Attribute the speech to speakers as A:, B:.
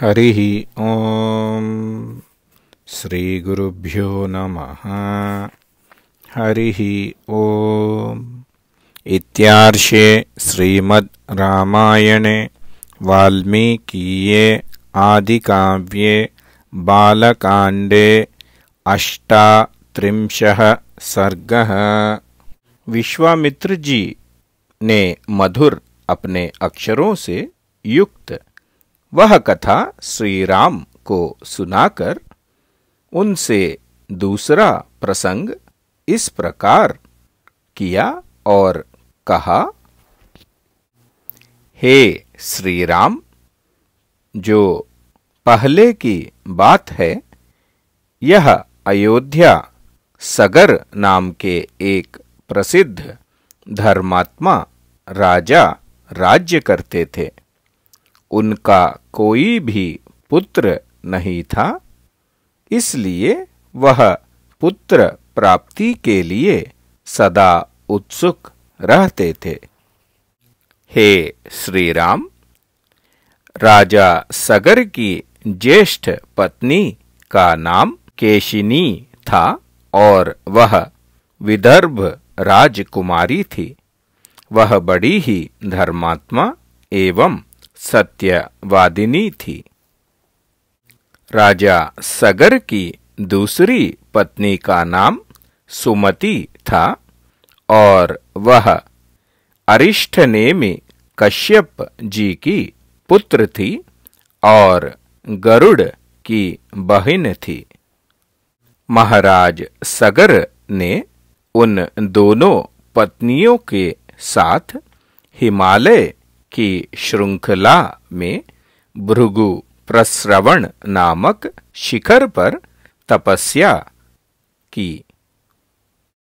A: हरिः ॐ श्रीगुरुभ्यो नम हरिः ॐ इत्यार्षे श्रीमद् रामायणे काव्ये बालकांडे अष्टा त्रिमशह सर्ग विश्वामित्र जी ने मधुर अपने अक्षरों से युक्त वह कथा श्री राम को सुनाकर उनसे दूसरा प्रसंग इस प्रकार किया और कहा हे श्री राम जो पहले की बात है यह अयोध्या सगर नाम के एक प्रसिद्ध धर्मात्मा राजा राज्य करते थे उनका कोई भी पुत्र नहीं था इसलिए वह पुत्र प्राप्ति के लिए सदा उत्सुक रहते थे हे श्री राम राजा सगर की ज्येष्ठ पत्नी का नाम केशिनी था और वह विदर्भ राजकुमारी थी वह बड़ी ही धर्मात्मा एवं सत्यवादिनी थी राजा सगर की दूसरी पत्नी का नाम सुमति था और वह अरिष्ठनेमी कश्यप जी की पुत्र थी और गरुड़ की बहिन थी महाराज सगर ने उन दोनों पत्नियों के साथ हिमालय की श्रृंखला में भृगु प्रस्रवण नामक शिखर पर तपस्या की